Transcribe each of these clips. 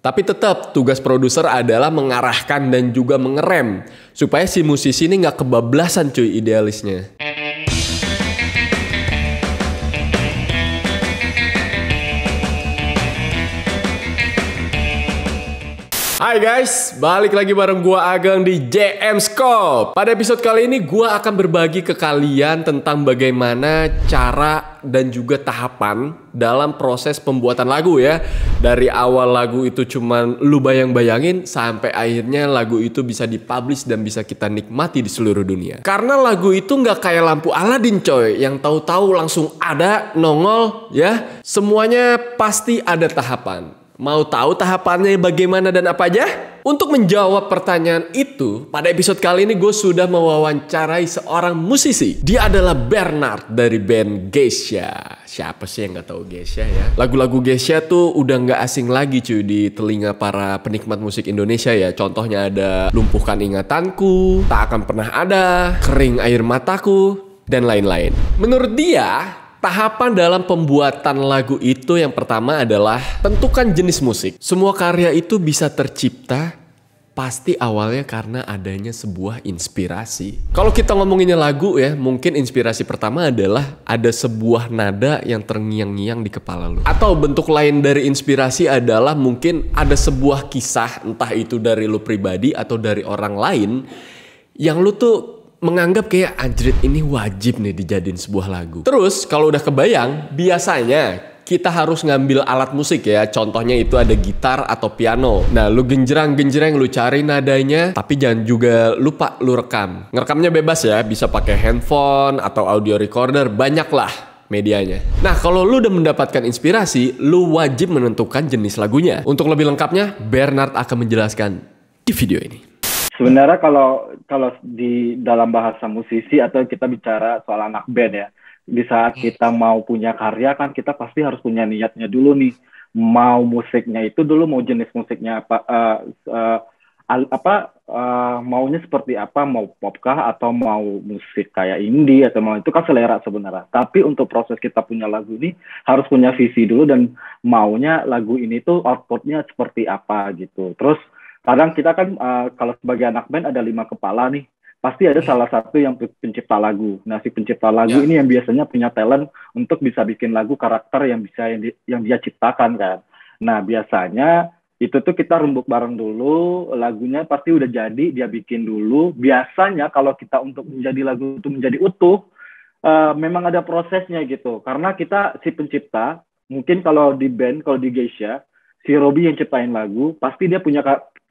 Tapi tetap tugas produser adalah mengarahkan dan juga mengerem supaya si musisi ini nggak kebablasan cuy idealisnya. Hai guys, balik lagi bareng gua Ageng di JM Scope. Pada episode kali ini gua akan berbagi ke kalian tentang bagaimana cara dan juga tahapan dalam proses pembuatan lagu ya. Dari awal lagu itu cuman lu bayang-bayangin sampai akhirnya lagu itu bisa dipublish dan bisa kita nikmati di seluruh dunia. Karena lagu itu nggak kayak lampu Aladin coy yang tahu-tahu langsung ada nongol ya. Semuanya pasti ada tahapan Mau tahu tahapannya bagaimana dan apa aja? Untuk menjawab pertanyaan itu, pada episode kali ini gue sudah mewawancarai seorang musisi. Dia adalah Bernard dari band Geisha. Siapa sih yang gak tahu Geisha ya? Lagu-lagu Geisha tuh udah gak asing lagi cuy di telinga para penikmat musik Indonesia ya. Contohnya ada Lumpuhkan Ingatanku, Tak Akan Pernah Ada, Kering Air Mataku, dan lain-lain. Menurut dia, Tahapan dalam pembuatan lagu itu yang pertama adalah tentukan jenis musik. Semua karya itu bisa tercipta pasti awalnya karena adanya sebuah inspirasi. Kalau kita ngomonginnya lagu ya, mungkin inspirasi pertama adalah ada sebuah nada yang terngiang-ngiang di kepala lu. Atau bentuk lain dari inspirasi adalah mungkin ada sebuah kisah entah itu dari lu pribadi atau dari orang lain yang lu tuh menganggap kayak anjrit ini wajib nih dijadiin sebuah lagu. Terus kalau udah kebayang, biasanya kita harus ngambil alat musik ya. Contohnya itu ada gitar atau piano. Nah, lu genjerang-genjerang lu cari nadanya, tapi jangan juga lupa lu rekam. Ngerekamnya bebas ya, bisa pakai handphone atau audio recorder, banyaklah medianya. Nah, kalau lu udah mendapatkan inspirasi, lu wajib menentukan jenis lagunya. Untuk lebih lengkapnya, Bernard akan menjelaskan di video ini. Sebenarnya kalau kalau di dalam bahasa musisi atau kita bicara soal anak band ya di saat hmm. kita mau punya karya kan kita pasti harus punya niatnya dulu nih mau musiknya itu dulu mau jenis musiknya apa uh, uh, apa uh, maunya seperti apa mau pop atau mau musik kayak indie atau mau itu kan selera sebenarnya tapi untuk proses kita punya lagu ini harus punya visi dulu dan maunya lagu ini tuh outputnya seperti apa gitu terus kadang kita kan uh, kalau sebagai anak band ada lima kepala nih pasti ada salah satu yang pencipta lagu. Nah, si pencipta lagu ya. ini yang biasanya punya talent untuk bisa bikin lagu karakter yang bisa yang, di, yang dia ciptakan kan. Nah, biasanya itu tuh kita rembuk bareng dulu, lagunya pasti udah jadi, dia bikin dulu. Biasanya kalau kita untuk menjadi lagu itu menjadi utuh, uh, memang ada prosesnya gitu. Karena kita si pencipta, mungkin kalau di band, kalau di Geisha, si Robi yang ciptain lagu, pasti dia punya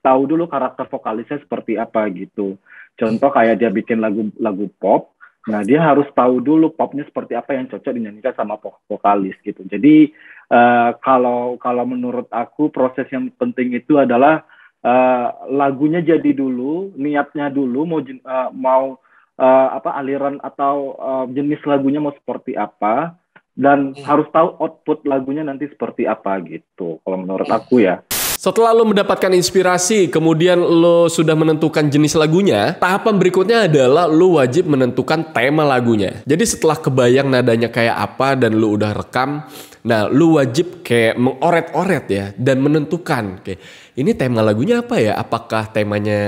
tahu dulu karakter vokalisnya seperti apa gitu. Contoh kayak dia bikin lagu lagu pop, nah dia harus tahu dulu popnya seperti apa yang cocok dinyanyikan sama vokalis gitu. Jadi uh, kalau kalau menurut aku proses yang penting itu adalah uh, lagunya jadi dulu, niatnya dulu mau uh, mau uh, apa aliran atau uh, jenis lagunya mau seperti apa dan hmm. harus tahu output lagunya nanti seperti apa gitu kalau menurut iya. aku ya. Setelah lo mendapatkan inspirasi, kemudian lo sudah menentukan jenis lagunya, tahapan berikutnya adalah lo wajib menentukan tema lagunya. Jadi setelah kebayang nadanya kayak apa dan lo udah rekam, Nah, lo wajib kayak mengoret-oret ya dan menentukan oke, ini tema lagunya apa ya? Apakah temanya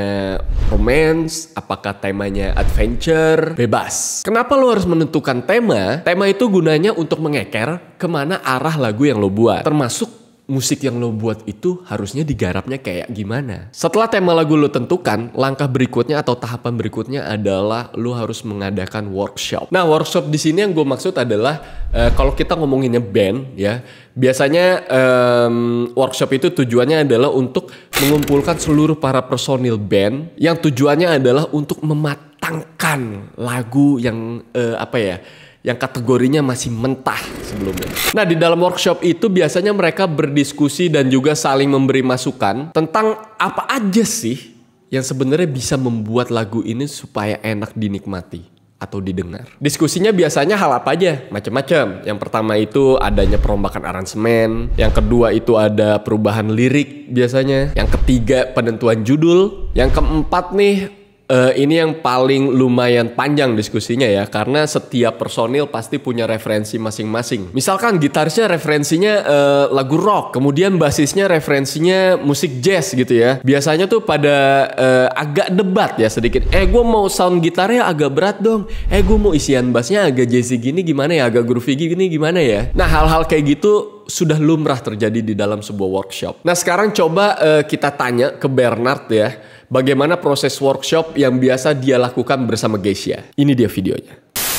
romance? Apakah temanya adventure? Bebas. Kenapa lo harus menentukan tema? Tema itu gunanya untuk mengeker kemana arah lagu yang lo buat, termasuk musik yang lo buat itu harusnya digarapnya kayak gimana. Setelah tema lagu lo tentukan, langkah berikutnya atau tahapan berikutnya adalah lo harus mengadakan workshop. Nah, workshop di sini yang gue maksud adalah uh, kalau kita ngomonginnya band ya, biasanya um, workshop itu tujuannya adalah untuk mengumpulkan seluruh para personil band yang tujuannya adalah untuk mematangkan lagu yang uh, apa ya? yang kategorinya masih mentah sebelumnya. Nah, di dalam workshop itu biasanya mereka berdiskusi dan juga saling memberi masukan tentang apa aja sih yang sebenarnya bisa membuat lagu ini supaya enak dinikmati atau didengar. Diskusinya biasanya hal apa aja? Macam-macam. Yang pertama itu adanya perombakan aransemen, yang kedua itu ada perubahan lirik biasanya, yang ketiga penentuan judul, yang keempat nih uh, ini yang paling lumayan panjang diskusinya ya karena setiap personil pasti punya referensi masing-masing. Misalkan gitarisnya referensinya uh, lagu rock, kemudian basisnya referensinya musik jazz gitu ya. Biasanya tuh pada uh, agak debat ya sedikit. Eh gue mau sound gitarnya agak berat dong. Eh gue mau isian bassnya agak jazzy gini gimana ya, agak groovy gini gimana ya. Nah hal-hal kayak gitu sudah lumrah terjadi di dalam sebuah workshop. Nah sekarang coba uh, kita tanya ke Bernard ya bagaimana proses workshop yang biasa dia lakukan bersama Geisha. Ini dia videonya.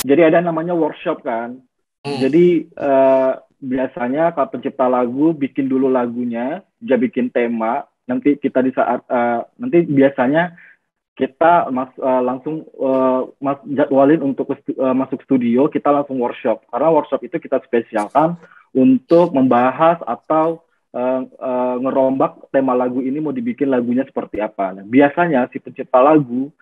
Jadi ada namanya workshop kan. Hmm. Jadi uh, biasanya kalau pencipta lagu bikin dulu lagunya, dia bikin tema. Nanti kita di saat uh, nanti biasanya kita mas, uh, langsung uh, mas, jadwalin untuk uh, masuk studio, kita langsung workshop. Karena workshop itu kita spesialkan untuk membahas atau uh, uh, ngerombak tema lagu ini mau dibikin lagunya seperti apa. Nah, biasanya si pencipta lagu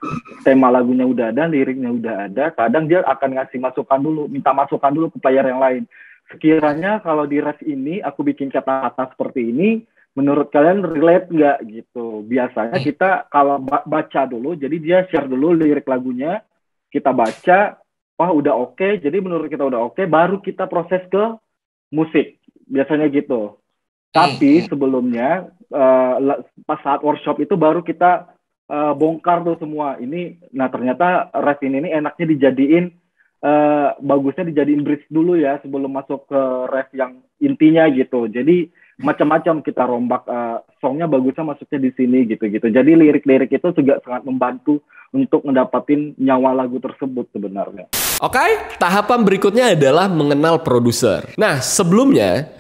tema lagunya udah ada, liriknya udah ada, kadang dia akan ngasih masukan dulu, minta masukan dulu ke player yang lain. Sekiranya kalau di res ini aku bikin kata-kata seperti ini, menurut kalian relate nggak gitu? Biasanya eh. kita kalau baca dulu, jadi dia share dulu lirik lagunya, kita baca, wah udah oke, okay, jadi menurut kita udah oke, okay, baru kita proses ke musik. Biasanya gitu tapi hmm. sebelumnya uh, pas saat workshop itu baru kita uh, bongkar tuh semua. Ini nah ternyata resin ini, enaknya dijadiin uh, bagusnya dijadiin bridge dulu ya sebelum masuk ke ref yang intinya gitu. Jadi macam-macam kita rombak uh, songnya bagusnya masuknya di sini gitu-gitu. Jadi lirik-lirik itu juga sangat membantu untuk mendapatin nyawa lagu tersebut sebenarnya. Oke, okay, tahapan berikutnya adalah mengenal produser. Nah, sebelumnya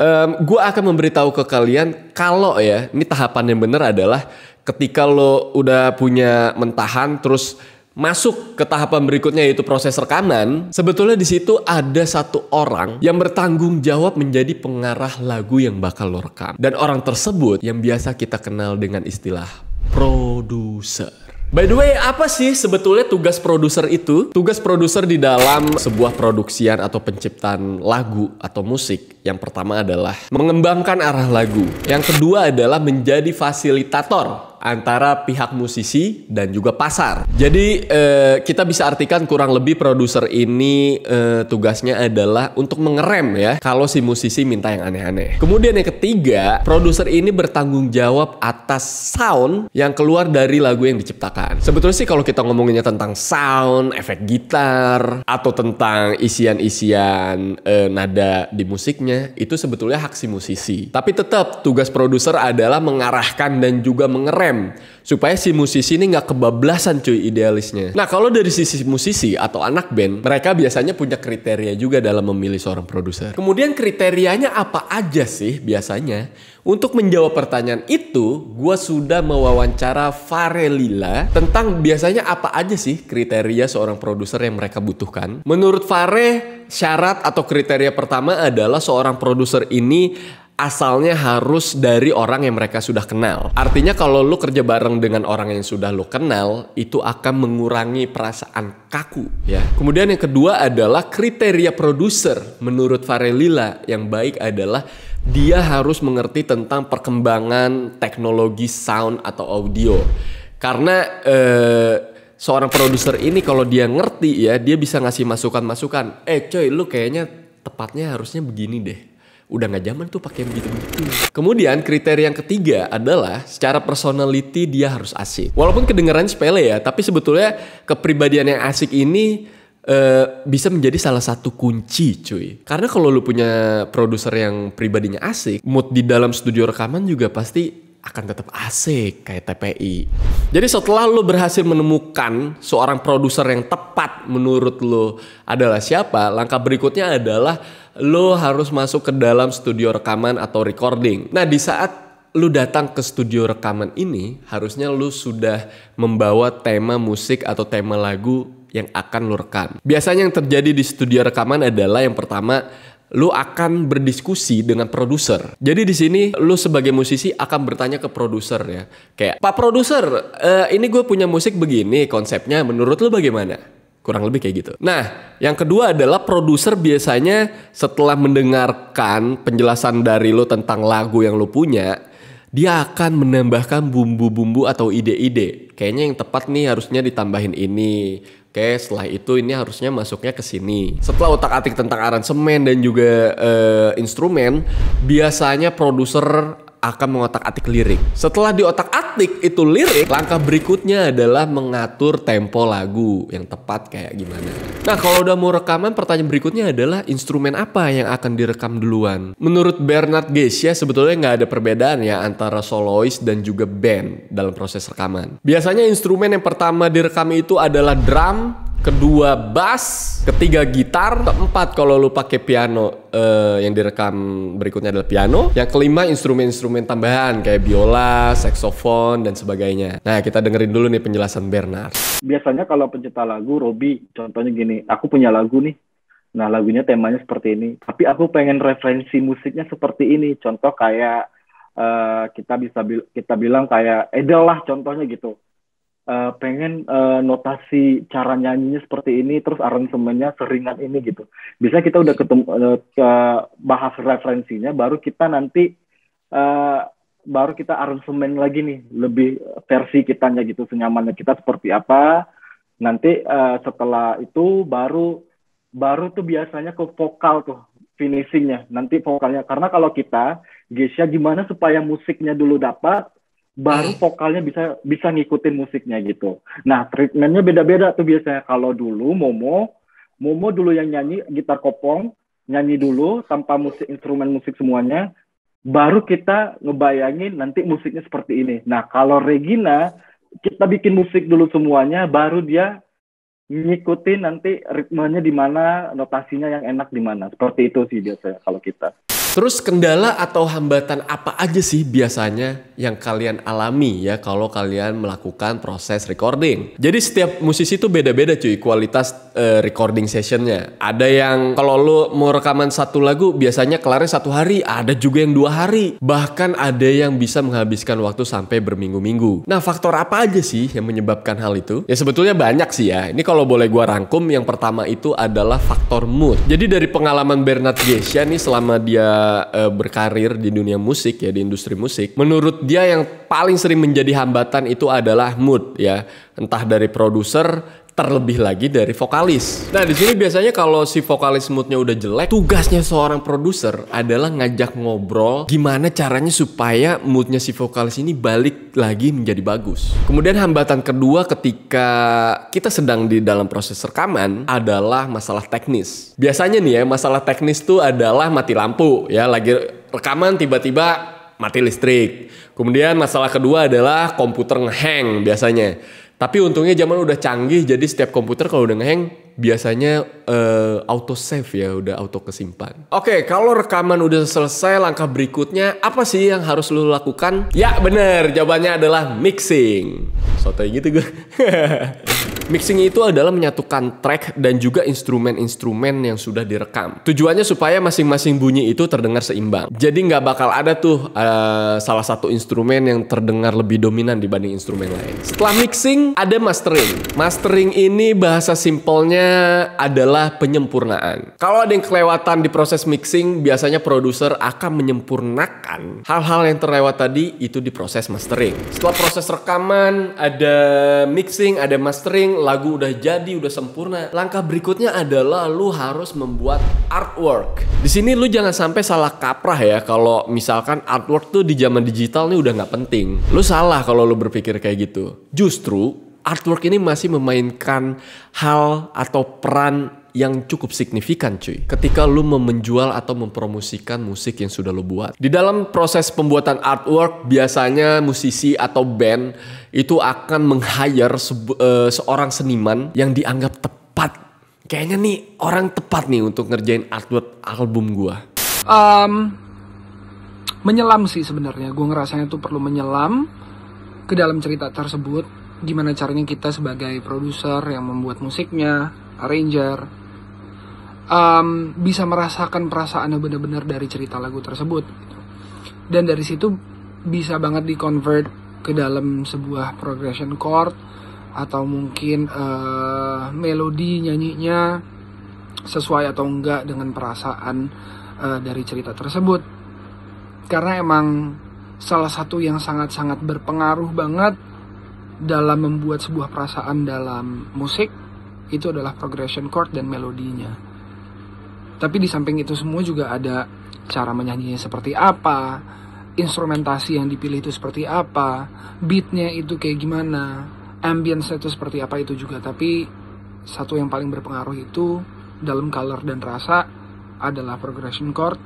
um, gue akan memberitahu ke kalian kalau ya ini tahapan yang benar adalah ketika lo udah punya mentahan terus masuk ke tahapan berikutnya yaitu proses rekaman, sebetulnya di situ ada satu orang yang bertanggung jawab menjadi pengarah lagu yang bakal lo rekam. Dan orang tersebut yang biasa kita kenal dengan istilah produser. By the way, apa sih sebetulnya tugas produser itu? Tugas produser di dalam sebuah produksian atau penciptaan lagu atau musik yang pertama adalah mengembangkan arah lagu. Yang kedua adalah menjadi fasilitator antara pihak musisi dan juga pasar. Jadi eh, kita bisa artikan kurang lebih produser ini eh, tugasnya adalah untuk mengerem ya kalau si musisi minta yang aneh-aneh. Kemudian yang ketiga, produser ini bertanggung jawab atas sound yang keluar dari lagu yang diciptakan. Sebetulnya sih kalau kita ngomonginnya tentang sound, efek gitar atau tentang isian-isian eh, nada di musiknya itu sebetulnya hak si musisi. Tapi tetap tugas produser adalah mengarahkan dan juga mengerem ngerem supaya si musisi ini nggak kebablasan cuy idealisnya. Nah kalau dari sisi musisi atau anak band, mereka biasanya punya kriteria juga dalam memilih seorang produser. Kemudian kriterianya apa aja sih biasanya? Untuk menjawab pertanyaan itu, gue sudah mewawancara Farelila tentang biasanya apa aja sih kriteria seorang produser yang mereka butuhkan. Menurut Fare, syarat atau kriteria pertama adalah seorang produser ini asalnya harus dari orang yang mereka sudah kenal. Artinya kalau lu kerja bareng dengan orang yang sudah lu kenal, itu akan mengurangi perasaan kaku ya. Kemudian yang kedua adalah kriteria produser menurut Farelila yang baik adalah dia harus mengerti tentang perkembangan teknologi sound atau audio. Karena eh, seorang produser ini kalau dia ngerti ya dia bisa ngasih masukan-masukan eh coy lu kayaknya tepatnya harusnya begini deh udah nggak zaman tuh pakai begitu-begitu. Kemudian kriteria yang ketiga adalah secara personality dia harus asik. Walaupun kedengeran sepele ya, tapi sebetulnya kepribadian yang asik ini Uh, bisa menjadi salah satu kunci cuy karena kalau lu punya produser yang pribadinya asik mood di dalam studio rekaman juga pasti akan tetap asik kayak TPI. Jadi setelah lo berhasil menemukan seorang produser yang tepat menurut lo adalah siapa, langkah berikutnya adalah lo harus masuk ke dalam studio rekaman atau recording. Nah, di saat lo datang ke studio rekaman ini, harusnya lo sudah membawa tema musik atau tema lagu yang akan lo rekam. Biasanya yang terjadi di studio rekaman adalah yang pertama, lo akan berdiskusi dengan produser. Jadi di sini lo sebagai musisi akan bertanya ke produser ya. Kayak, "Pak produser, uh, ini gue punya musik begini, konsepnya menurut lo bagaimana?" Kurang lebih kayak gitu. Nah, yang kedua adalah produser biasanya setelah mendengarkan penjelasan dari lo tentang lagu yang lo punya, dia akan menambahkan bumbu-bumbu atau ide-ide. Kayaknya yang tepat nih harusnya ditambahin ini. Oke, setelah itu ini harusnya masuknya ke sini. Setelah otak-atik tentang aransemen dan juga uh, instrumen, biasanya produser akan mengotak-atik lirik. Setelah diotak-atik itu lirik, langkah berikutnya adalah mengatur tempo lagu yang tepat kayak gimana. Nah, kalau udah mau rekaman, pertanyaan berikutnya adalah instrumen apa yang akan direkam duluan? Menurut Bernard Gesia, sebetulnya nggak ada perbedaan ya antara solois dan juga band dalam proses rekaman. Biasanya instrumen yang pertama direkam itu adalah drum, kedua bass, ketiga gitar, keempat kalau lu pakai piano uh, yang direkam berikutnya adalah piano, yang kelima instrumen-instrumen tambahan kayak biola, saxophone dan sebagainya. Nah, kita dengerin dulu nih penjelasan Bernard. Biasanya kalau pencipta lagu Robi, contohnya gini, aku punya lagu nih. Nah, lagunya temanya seperti ini, tapi aku pengen referensi musiknya seperti ini. Contoh kayak uh, kita bisa bil kita bilang kayak Edel lah contohnya gitu uh, pengen uh, notasi cara nyanyinya seperti ini terus aransemennya seringan ini gitu bisa kita udah ketemu uh, ke bahas referensinya baru kita nanti uh, baru kita aransemen lagi nih lebih versi kitanya gitu senyamannya kita seperti apa nanti uh, setelah itu baru baru tuh biasanya ke vokal tuh finishingnya nanti vokalnya karena kalau kita Gesya gimana supaya musiknya dulu dapat baru vokalnya bisa bisa ngikutin musiknya gitu. Nah treatmentnya beda-beda tuh biasanya. Kalau dulu Momo, Momo dulu yang nyanyi gitar kopong, nyanyi dulu tanpa musik instrumen musik semuanya, baru kita ngebayangin nanti musiknya seperti ini. Nah kalau Regina, kita bikin musik dulu semuanya, baru dia ngikutin nanti ritmenya di mana, notasinya yang enak di mana. Seperti itu sih biasanya kalau kita. Terus kendala atau hambatan apa aja sih biasanya yang kalian alami ya kalau kalian melakukan proses recording? Jadi setiap musisi tuh beda-beda cuy kualitas uh, recording sessionnya. Ada yang kalau lo mau rekaman satu lagu biasanya kelarnya satu hari, ada juga yang dua hari. Bahkan ada yang bisa menghabiskan waktu sampai berminggu-minggu. Nah faktor apa aja sih yang menyebabkan hal itu? Ya sebetulnya banyak sih ya. Ini kalau boleh gua rangkum yang pertama itu adalah faktor mood. Jadi dari pengalaman Bernard Gesia nih selama dia uh, berkarir di dunia musik ya di industri musik, menurut dia yang paling sering menjadi hambatan itu adalah mood ya, entah dari produser terlebih lagi dari vokalis. Nah, di sini biasanya kalau si vokalis moodnya udah jelek, tugasnya seorang produser adalah ngajak ngobrol gimana caranya supaya moodnya si vokalis ini balik lagi menjadi bagus. Kemudian hambatan kedua ketika kita sedang di dalam proses rekaman adalah masalah teknis. Biasanya nih ya, masalah teknis tuh adalah mati lampu ya, lagi rekaman tiba-tiba mati listrik. Kemudian masalah kedua adalah komputer ngehang biasanya. Tapi untungnya zaman udah canggih jadi setiap komputer kalau udah ngeheng biasanya uh, eh, auto save ya udah auto kesimpan. Oke, okay, kalau rekaman udah selesai langkah berikutnya apa sih yang harus lo lakukan? Ya bener, jawabannya adalah mixing. Soto gitu gue. mixing itu adalah menyatukan track dan juga instrumen-instrumen yang sudah direkam. Tujuannya supaya masing-masing bunyi itu terdengar seimbang. Jadi nggak bakal ada tuh uh, salah satu instrumen yang terdengar lebih dominan dibanding instrumen lain. Setelah mixing ada mastering. Mastering ini bahasa simpelnya adalah penyempurnaan. Kalau ada yang kelewatan di proses mixing, biasanya produser akan menyempurnakan hal-hal yang terlewat tadi itu di proses mastering. Setelah proses rekaman, ada mixing, ada mastering, lagu udah jadi, udah sempurna. Langkah berikutnya adalah lu harus membuat artwork. Di sini lu jangan sampai salah kaprah ya kalau misalkan artwork tuh di zaman digital nih udah nggak penting. Lu salah kalau lu berpikir kayak gitu. Justru artwork ini masih memainkan hal atau peran yang cukup signifikan cuy ketika lu menjual atau mempromosikan musik yang sudah lu buat. Di dalam proses pembuatan artwork biasanya musisi atau band itu akan meng-hire se uh, eh, seorang seniman yang dianggap tepat. Kayaknya nih orang tepat nih untuk ngerjain artwork album gua. Um, menyelam sih sebenarnya. Gue ngerasanya tuh perlu menyelam ke dalam cerita tersebut gimana caranya kita sebagai produser yang membuat musiknya, arranger, um, bisa merasakan perasaannya benar-benar dari cerita lagu tersebut. Gitu. Dan dari situ bisa banget di-convert ke dalam sebuah progression chord atau mungkin uh, melodi nyanyinya sesuai atau enggak dengan perasaan uh, dari cerita tersebut. Karena emang salah satu yang sangat-sangat berpengaruh banget dalam membuat sebuah perasaan dalam musik itu adalah progression chord dan melodinya. Tapi di samping itu semua juga ada cara menyanyinya seperti apa, instrumentasi yang dipilih itu seperti apa, beatnya itu kayak gimana, ambience itu seperti apa itu juga. Tapi satu yang paling berpengaruh itu dalam color dan rasa adalah progression chord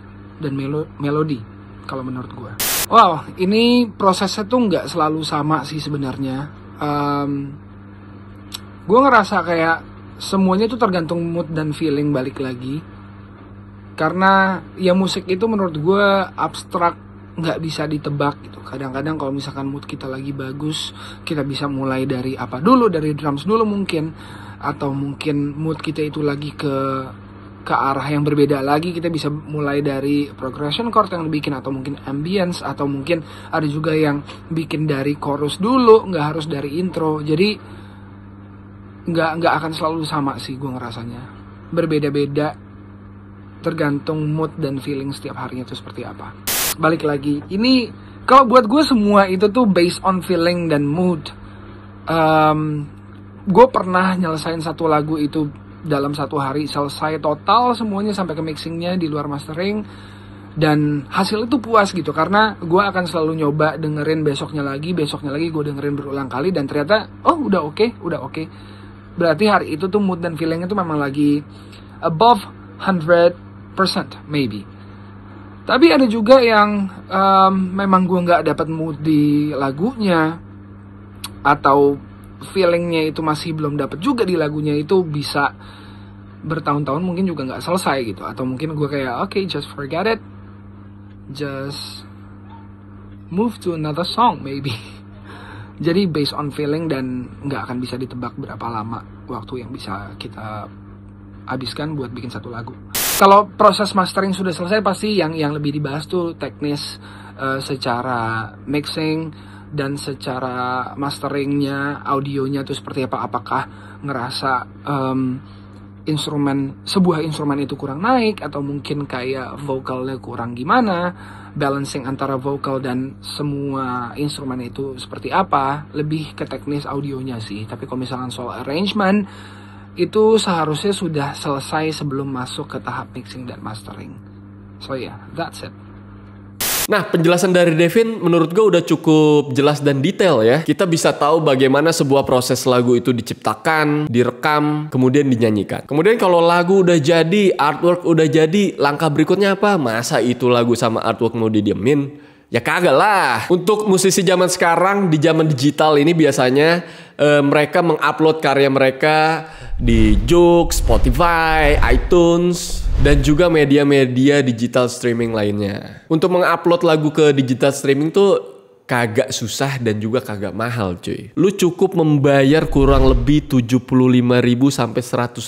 dan melo melodi kalau menurut gue. Wow, ini prosesnya tuh nggak selalu sama sih sebenarnya um, gue ngerasa kayak semuanya itu tergantung mood dan feeling balik lagi karena ya musik itu menurut gue abstrak nggak bisa ditebak gitu kadang-kadang kalau misalkan mood kita lagi bagus kita bisa mulai dari apa dulu dari drums dulu mungkin atau mungkin mood kita itu lagi ke ke arah yang berbeda lagi kita bisa mulai dari progression chord yang dibikin atau mungkin ambience atau mungkin ada juga yang bikin dari chorus dulu nggak harus dari intro jadi nggak nggak akan selalu sama sih gue ngerasanya berbeda-beda tergantung mood dan feeling setiap harinya itu seperti apa balik lagi ini kalau buat gue semua itu tuh based on feeling dan mood um, ehm, gue pernah nyelesain satu lagu itu dalam satu hari selesai total semuanya sampai ke mixingnya di luar mastering dan hasil itu puas gitu karena gue akan selalu nyoba dengerin besoknya lagi besoknya lagi gue dengerin berulang kali dan ternyata oh udah oke okay, udah oke okay. berarti hari itu tuh mood dan feelingnya tuh memang lagi above hundred percent maybe tapi ada juga yang um, memang gue nggak dapat mood di lagunya atau feelingnya itu masih belum dapat juga di lagunya itu bisa bertahun-tahun mungkin juga nggak selesai gitu atau mungkin gue kayak oke okay, just forget it just move to another song maybe jadi based on feeling dan nggak akan bisa ditebak berapa lama waktu yang bisa kita habiskan buat bikin satu lagu kalau proses mastering sudah selesai pasti yang yang lebih dibahas tuh teknis uh, secara mixing dan secara masteringnya audionya tuh seperti apa apakah ngerasa um, instrumen sebuah instrumen itu kurang naik atau mungkin kayak vokalnya kurang gimana balancing antara vokal dan semua instrumen itu seperti apa lebih ke teknis audionya sih tapi kalau misalnya soal arrangement itu seharusnya sudah selesai sebelum masuk ke tahap mixing dan mastering so yeah that's it Nah, penjelasan dari Devin menurut gue udah cukup jelas dan detail ya. Kita bisa tahu bagaimana sebuah proses lagu itu diciptakan, direkam, kemudian dinyanyikan. Kemudian kalau lagu udah jadi, artwork udah jadi, langkah berikutnya apa? Masa itu lagu sama artwork mau didiemin? Ya kagak lah. Untuk musisi zaman sekarang di zaman digital ini biasanya eh, mereka mengupload karya mereka di Joox, Spotify, iTunes, dan juga media-media digital streaming lainnya. Untuk mengupload lagu ke digital streaming tuh kagak susah dan juga kagak mahal cuy. Lu cukup membayar kurang lebih ribu sampai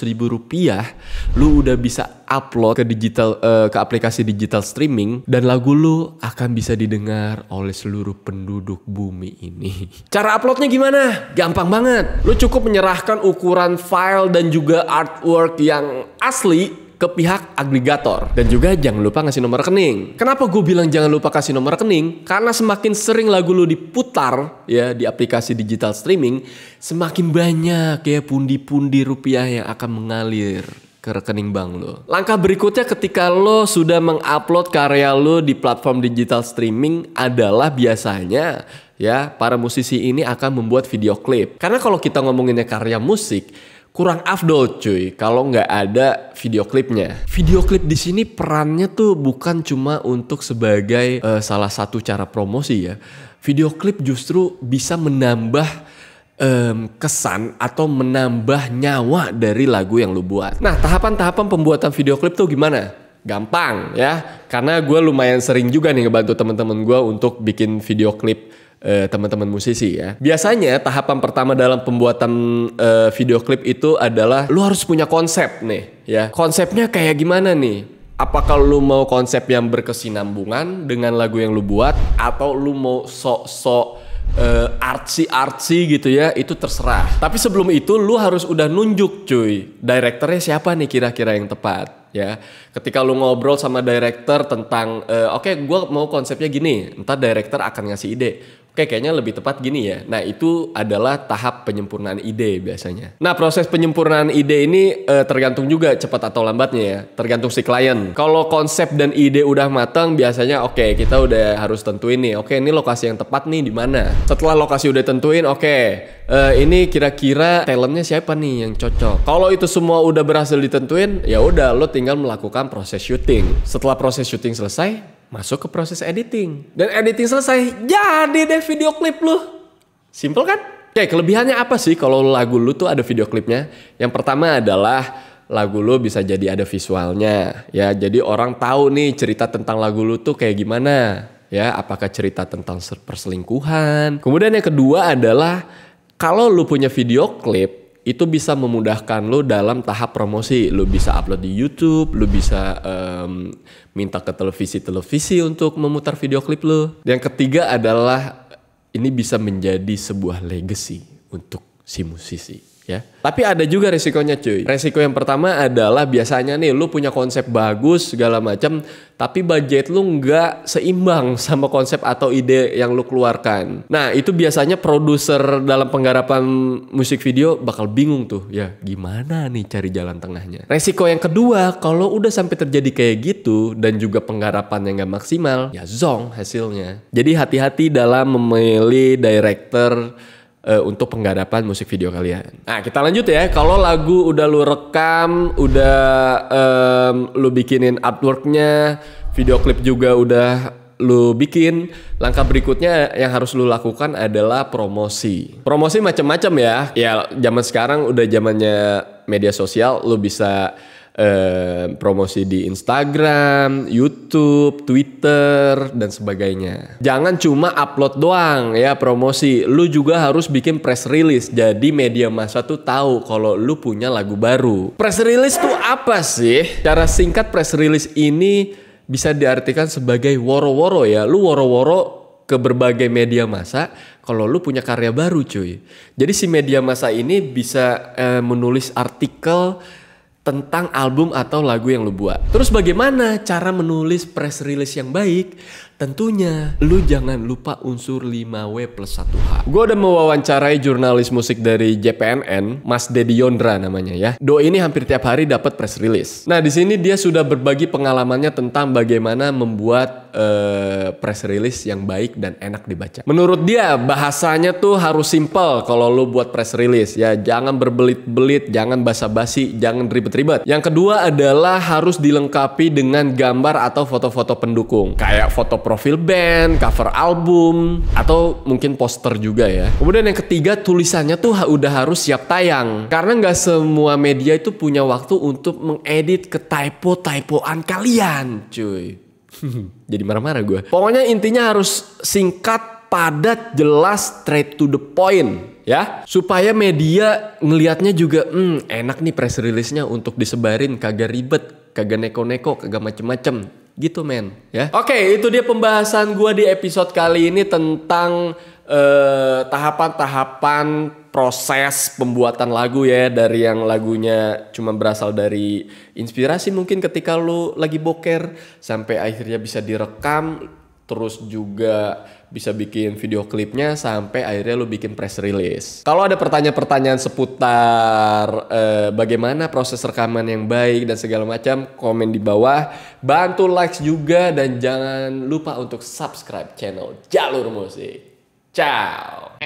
ribu rupiah, lu udah bisa upload ke digital uh, ke aplikasi digital streaming dan lagu lu akan bisa didengar oleh seluruh penduduk bumi ini. Cara uploadnya gimana? Gampang banget. Lu cukup menyerahkan ukuran file dan juga artwork yang asli ke pihak agregator. Dan juga jangan lupa ngasih nomor rekening. Kenapa gue bilang jangan lupa kasih nomor rekening? Karena semakin sering lagu lu diputar ya di aplikasi digital streaming, semakin banyak ya pundi-pundi rupiah yang akan mengalir ke rekening bank lo. Langkah berikutnya ketika lo sudah mengupload karya lo di platform digital streaming adalah biasanya ya para musisi ini akan membuat video klip. Karena kalau kita ngomonginnya karya musik, kurang afdol cuy kalau nggak ada video klipnya. Video klip di sini perannya tuh bukan cuma untuk sebagai uh, salah satu cara promosi ya. Video klip justru bisa menambah um, kesan atau menambah nyawa dari lagu yang lu buat. Nah, tahapan-tahapan pembuatan video klip tuh gimana? Gampang ya, karena gue lumayan sering juga nih ngebantu temen-temen gue untuk bikin video klip uh, teman-teman musisi ya. Biasanya tahapan pertama dalam pembuatan uh, video klip itu adalah lu harus punya konsep nih ya. Konsepnya kayak gimana nih? apakah lu mau konsep yang berkesinambungan dengan lagu yang lu buat atau lu mau sok-sok Uh, artsy-artsy gitu ya itu terserah tapi sebelum itu lu harus udah nunjuk cuy direkturnya siapa nih kira-kira yang tepat ya ketika lu ngobrol sama director tentang uh, oke okay, gue mau konsepnya gini entah director akan ngasih ide Oke, kayaknya lebih tepat gini ya. Nah, itu adalah tahap penyempurnaan ide biasanya. Nah, proses penyempurnaan ide ini e, tergantung juga cepat atau lambatnya ya, tergantung si klien. Kalau konsep dan ide udah matang, biasanya oke, okay, kita udah harus tentuin nih. Oke, okay, ini lokasi yang tepat nih di mana. Setelah lokasi udah tentuin, oke, okay, eh, e, ini kira-kira talentnya siapa nih yang cocok. Kalau itu semua udah berhasil ditentuin, ya udah lo tinggal melakukan proses syuting. Setelah proses syuting selesai, masuk ke proses editing. Dan editing selesai, jadi deh video klip lu. Simple kan? Oke, kelebihannya apa sih kalau lagu lu tuh ada video klipnya? Yang pertama adalah lagu lu bisa jadi ada visualnya. Ya, jadi orang tahu nih cerita tentang lagu lu tuh kayak gimana. Ya, apakah cerita tentang perselingkuhan. Kemudian yang kedua adalah kalau lu punya video klip, itu bisa memudahkan lo dalam tahap promosi. Lo bisa upload di YouTube, lo bisa um, minta ke televisi-televisi untuk memutar video klip lo. Yang ketiga adalah ini bisa menjadi sebuah legacy untuk si musisi ya. Tapi ada juga resikonya cuy. Resiko yang pertama adalah biasanya nih lu punya konsep bagus segala macam, tapi budget lu nggak seimbang sama konsep atau ide yang lu keluarkan. Nah, itu biasanya produser dalam penggarapan musik video bakal bingung tuh, ya gimana nih cari jalan tengahnya. Resiko yang kedua, kalau udah sampai terjadi kayak gitu dan juga penggarapan yang nggak maksimal, ya zong hasilnya. Jadi hati-hati dalam memilih director uh, untuk penggarapan musik video kalian. Nah, kita lanjut ya. Kalau lagu udah lu rekam, udah um, lu bikinin artworknya, video klip juga udah lu bikin, langkah berikutnya yang harus lu lakukan adalah promosi. Promosi macam-macam ya. Ya, zaman sekarang udah zamannya media sosial, lu bisa Eh, promosi di Instagram, YouTube, Twitter dan sebagainya. Jangan cuma upload doang ya promosi, lu juga harus bikin press release. Jadi media massa tuh tahu kalau lu punya lagu baru. Press release tuh apa sih? Cara singkat press release ini bisa diartikan sebagai woro-woro ya. Lu woro-woro ke berbagai media massa kalau lu punya karya baru cuy. Jadi si media massa ini bisa eh, menulis artikel tentang album atau lagu yang lu buat. Terus bagaimana cara menulis press release yang baik? Tentunya, lu jangan lupa unsur 5W plus 1H. Gue udah mewawancarai jurnalis musik dari JPNN, Mas Dedi Yondra namanya ya. Do ini hampir tiap hari dapat press release. Nah, di sini dia sudah berbagi pengalamannya tentang bagaimana membuat uh, press release yang baik dan enak dibaca. Menurut dia, bahasanya tuh harus simple kalau lu buat press release ya. Jangan berbelit-belit, jangan basa-basi, jangan ribet-ribet. Yang kedua adalah harus dilengkapi dengan gambar atau foto-foto pendukung. Kayak foto profil band, cover album, atau mungkin poster juga ya. Kemudian yang ketiga tulisannya tuh udah harus siap tayang. Karena nggak semua media itu punya waktu untuk mengedit ke typo-typoan kalian cuy. Jadi marah-marah gue. Pokoknya intinya harus singkat, padat, jelas, straight to the point ya supaya media ngelihatnya juga hmm, enak nih press release-nya untuk disebarin kagak ribet kagak neko-neko kagak macem-macem gitu men ya oke okay, itu dia pembahasan gua di episode kali ini tentang eh, tahapan-tahapan uh, proses pembuatan lagu ya dari yang lagunya cuma berasal dari inspirasi mungkin ketika lu lagi boker sampai akhirnya bisa direkam terus juga bisa bikin video klipnya sampai akhirnya lu bikin press release. Kalau ada pertanyaan-pertanyaan seputar eh, bagaimana proses rekaman yang baik dan segala macam, komen di bawah, bantu like juga dan jangan lupa untuk subscribe channel Jalur Musik. Ciao.